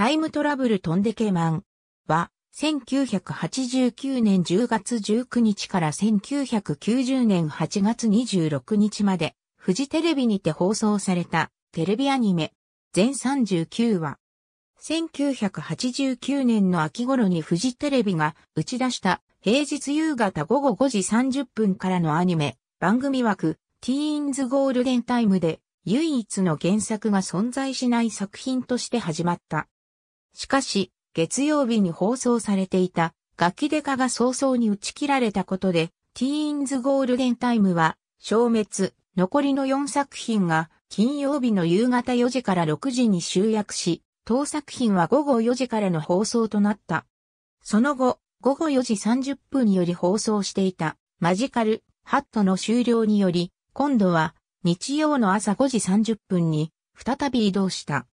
タイムトラブルトンデケマンは、1989年10月19日から1990年8月26日まで、フジテレビにて放送されたテレビアニメ、全39話。1989年の秋頃にフジテレビが打ち出した平日夕方午後5時30分からのアニメ、番組枠、ティーンズゴールデンタイムで唯一の原作が存在しない作品として始まった。しかし、月曜日に放送されていたガキデカが早々に打ち切られたことで、ティーンズゴールデンタイムは消滅、残りの4作品が金曜日の夕方4時から6時に集約し、当作品は午後4時からの放送となった。その後、午後4時30分より放送していたマジカル、ハットの終了により、今度は日曜の朝5時30分に再び移動した。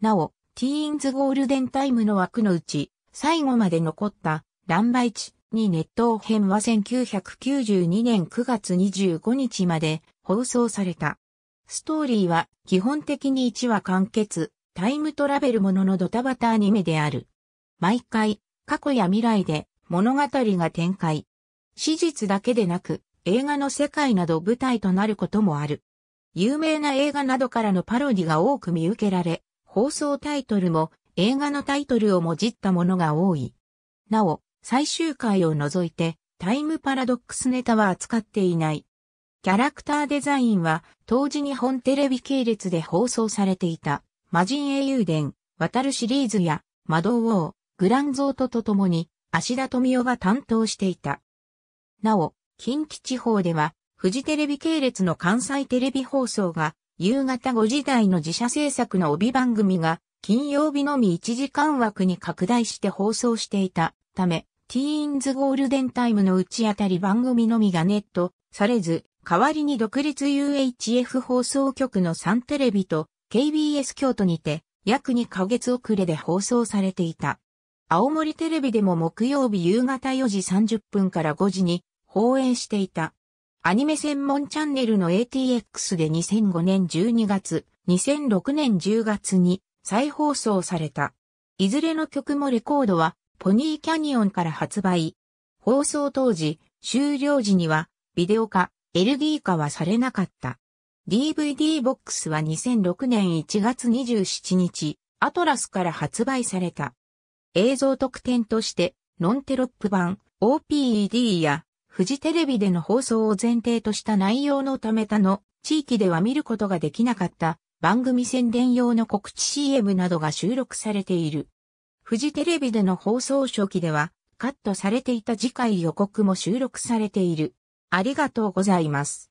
なお、ティーンズゴールデンタイムの枠のうち、最後まで残った、ランバイチネ熱湯編は1992年9月25日まで放送された。ストーリーは基本的に1話完結、タイムトラベルもののドタバタアニメである。毎回、過去や未来で物語が展開。史実だけでなく、映画の世界など舞台となることもある。有名な映画などからのパロディが多く見受けられ、放送タイトルも映画のタイトルをもじったものが多い。なお、最終回を除いてタイムパラドックスネタは扱っていない。キャラクターデザインは当時日本テレビ系列で放送されていた魔人英雄伝、渡るシリーズや魔導王、グランゾートと共に芦田富夫が担当していた。なお、近畿地方ではフジテレビ系列の関西テレビ放送が夕方5時台の自社制作の帯番組が金曜日のみ1時間枠に拡大して放送していたため、ティーンズゴールデンタイムの打ちあたり番組のみがネットされず、代わりに独立 UHF 放送局の3テレビと KBS 京都にて約2ヶ月遅れで放送されていた。青森テレビでも木曜日夕方4時30分から5時に放映していた。アニメ専門チャンネルの ATX で2005年12月、2006年10月に再放送された。いずれの曲もレコードはポニーキャニオンから発売。放送当時、終了時にはビデオ化、LD 化はされなかった。DVD ボックスは2006年1月27日、アトラスから発売された。映像特典として、ノンテロップ版、OPED やフジテレビでの放送を前提とした内容のため他の地域では見ることができなかった番組宣伝用の告知 CM などが収録されている。フジテレビでの放送初期ではカットされていた次回予告も収録されている。ありがとうございます。